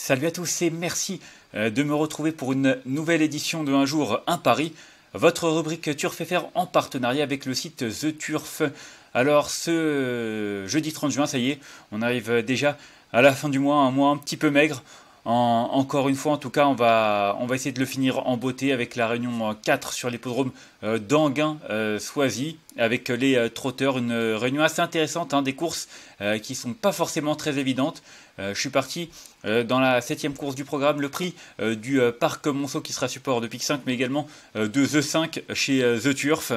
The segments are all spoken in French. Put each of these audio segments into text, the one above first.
Salut à tous et merci euh, de me retrouver pour une nouvelle édition de Un jour, un Paris, votre rubrique Turf FR en partenariat avec le site The Turf. Alors ce euh, jeudi 30 juin, ça y est, on arrive déjà à la fin du mois, un mois un petit peu maigre encore une fois, en tout cas, on va, essayer de le finir en beauté avec la réunion 4 euh, sur l'hippodrome euh, d'Anguin-Soisy, euh, avec les trotteurs. Une réunion assez intéressante, hein, des courses qui ne sont pas forcément très évidentes. je suis parti dans la septième course du programme, le prix du Parc Monceau qui sera support de PIC 5, mais également de The 5 chez The Turf.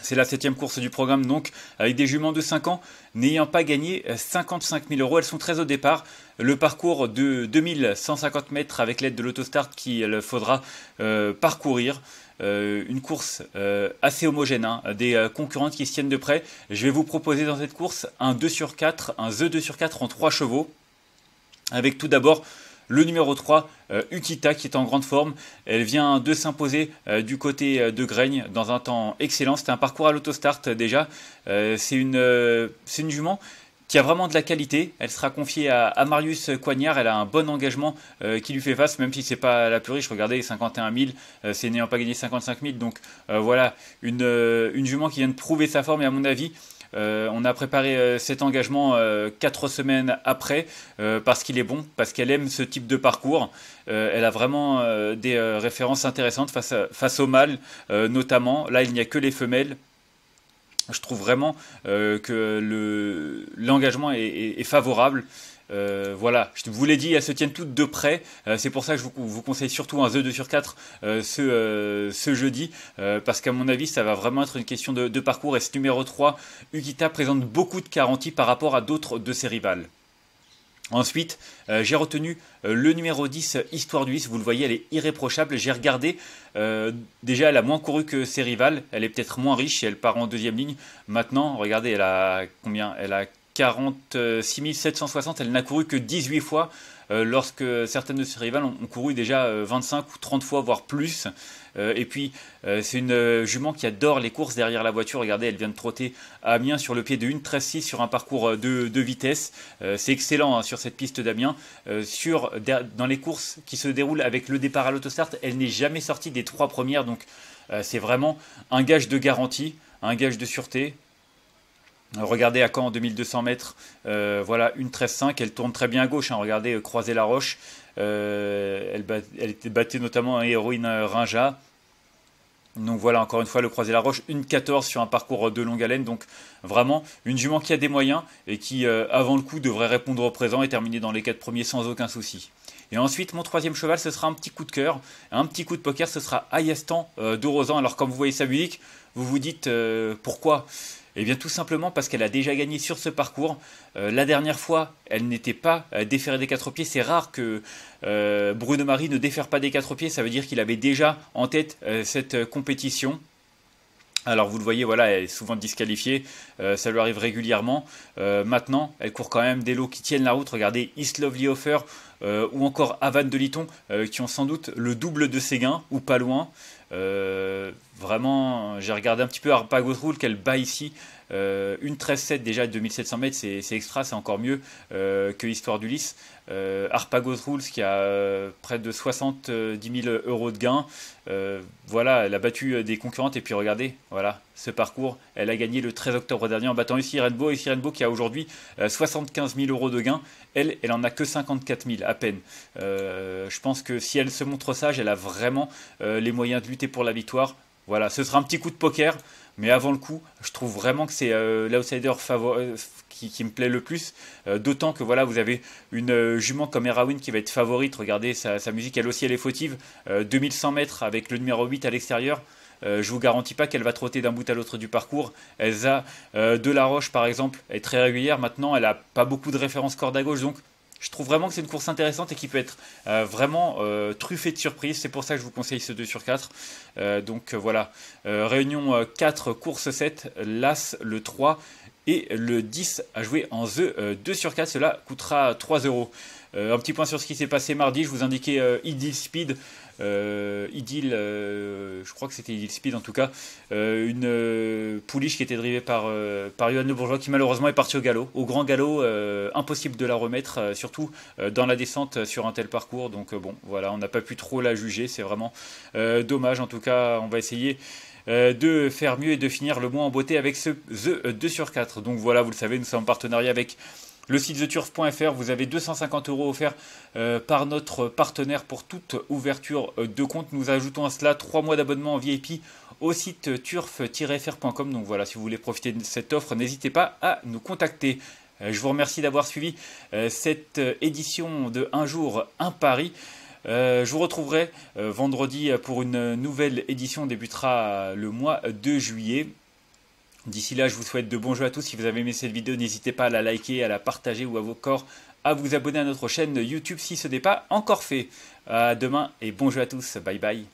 C'est la septième course du programme, donc avec des juments de 5 ans n'ayant pas gagné 55 euh, 000 euros. Elles sont très au départ. Le parcours de 2150 mètres avec l'aide de l'autostart qu'il faudra euh, parcourir. Euh, une course assez homogène, hein, des concurrentes qui se tiennent de près. Je vais vous proposer dans cette course un 2 sur 4, un The 2 sur 4 en 3 chevaux. Avec tout d'abord le numéro 3, euh, Ukita, qui est en grande forme. Elle vient de s'imposer euh, du côté euh, de Graigne dans un temps excellent. C'est un parcours à l'autostart déjà. c'est une, une jument qui a vraiment de la qualité. Elle sera confiée à, Marius Coignard. Elle a un bon engagement qui lui fait face, même si c'est pas la plus riche. Regardez, 51 000, c'est n'ayant pas gagné 55 000. Donc voilà, une, une jument qui vient de prouver sa forme. Et à mon avis, euh, on a préparé euh, cet engagement euh, quatre semaines après parce qu'il est bon, parce qu'elle aime ce type de parcours. elle a vraiment des références intéressantes face, au face notamment. Là, il n'y a que les femelles je trouve vraiment que l'engagement est, favorable euh, voilà, je vous l'ai dit, elles se tiennent toutes de près. Euh, c'est pour ça que je vous, conseille surtout un The 2 sur 4 euh, ce, jeudi, parce qu'à mon avis, ça va vraiment être une question de, parcours. Et ce numéro 3, Ukita présente beaucoup de garanties par rapport à d'autres de ses rivales. Ensuite, j'ai retenu le numéro 10, Histoire du vice. Vous le voyez, elle est irréprochable. J'ai regardé. déjà, elle a moins couru que ses rivales. Elle est peut-être moins riche et elle part en deuxième ligne. Maintenant, regardez, elle a combien Elle a 46 760, elle n'a couru que 18 fois euh, lorsque certaines de ses rivales ont, couru déjà 25 euh, ou 30 fois, voire plus. Euh, et puis, c'est une jument qui adore les courses derrière la voiture. Regardez, elle vient de trotter à Amiens sur le pied de une 1.13-6 sur un parcours de, vitesse. c'est excellent hein, sur cette piste d'Amiens. dans les courses qui se déroulent avec le départ à l'autostart, elle n'est jamais sortie des trois premières. Donc, c'est vraiment un gage de garantie, un gage de sûreté, Regardez à quand en 2200 mètres, euh, voilà une 13-5, elle tourne très bien à gauche. Hein, regardez euh, croiser la roche, euh, elle, était battée notamment un Héroïne Rinja. Donc voilà encore une fois le croiser la roche, une 14 sur un parcours de longue haleine. Donc vraiment une jument qui a des moyens et qui avant le coup devrait répondre au présent et terminer dans les quatre premiers sans aucun souci. Et ensuite, mon troisième cheval, ce sera un petit coup de cœur, un petit coup de poker, ce sera Ayastan de Alors, comme vous voyez sa vous vous dites pourquoi eh bien tout simplement parce qu'elle a déjà gagné sur ce parcours. Euh, la dernière fois, elle n'était pas euh, déférée des quatre pieds. C'est rare que euh, Bruno Marie ne défère pas des quatre pieds. Ça veut dire qu'il avait déjà en tête cette compétition. Alors vous le voyez, voilà, elle est souvent disqualifiée, ça lui arrive régulièrement. maintenant, elle court quand même des lots qui tiennent la route. Regardez East Lovely Offer ou encore Avan de Liton qui ont sans doute le double de ses gains ou pas loin vraiment, euh, j'ai regardé un petit peu Arpagos Rule qu'elle bat ici. Euh, une 13-7 déjà à 2700 mètres, c'est extra, c'est encore mieux euh, que l'histoire du Lys. Arpagos Rules qui a près de 70 000 euros de gains. voilà, elle a battu des concurrentes et puis regardez, voilà, ce parcours. Elle a gagné le 13 octobre dernier en battant ici Rainbow. ici Rainbow qui a aujourd'hui 75 000 euros de gains. Elle, elle en a que 54 000 à peine. je pense que si elle se montre sage, elle a vraiment les moyens de lutter pour la victoire. Voilà, ce sera un petit coup de poker. Mais avant le coup, je trouve vraiment que c'est euh, l'outsider euh, qui, me plaît le plus. Euh, d'autant que voilà, vous avez une jument comme Erawin qui va être favorite. Regardez, sa, musique, elle aussi, elle est fautive. 2100 mètres avec le numéro 8 à l'extérieur. je vous garantis pas qu'elle va trotter d'un bout à l'autre du parcours. a de la Roche, par exemple, est très régulière. Maintenant, elle n'a pas beaucoup de références corde à gauche, donc je trouve vraiment que c'est une course intéressante et qui peut être euh, vraiment euh, truffée de surprises. C'est pour ça que je vous conseille ce 2 sur 4. Euh, donc voilà, réunion 4, course 7, l'As, le 3, et le 10 à jouer en The 2 euh, sur 4. Cela coûtera 3 euros. Euh, un petit point sur ce qui s'est passé mardi. Je vous indiquais euh, Idil Speed. Idil, je crois que c'était Idil Speed en tout cas, une pouliche qui était drivée par, par Johan Le Bourgeois qui malheureusement est parti au galop, au grand galop, impossible de la remettre, surtout dans la descente sur un tel parcours. Donc bon, voilà, on n'a pas pu trop la juger, c'est vraiment dommage. En tout cas, on va essayer euh, de faire mieux et de finir le mois en beauté avec ce The 2 sur 4. Donc voilà, vous le savez, nous sommes en partenariat avec le site theturf.fr, vous avez 250 euros offerts euh, par notre partenaire pour toute ouverture euh, de compte. Nous ajoutons à cela 3 mois d'abonnement en VIP au site turf-fr.com. Donc voilà, si vous voulez profiter de cette offre, n'hésitez pas à nous contacter. je vous remercie d'avoir suivi cette édition de Un jour, un pari. Euh, je vous retrouverai euh, vendredi euh, pour une nouvelle édition. débutera le mois de juillet. D'ici là, je vous souhaite de bons jeux à tous. Si vous avez aimé cette vidéo, n'hésitez pas à la liker, à la partager ou à vos corps à vous abonner à notre chaîne YouTube si ce n'est pas encore fait. À demain et bon jeu à tous. Bye bye.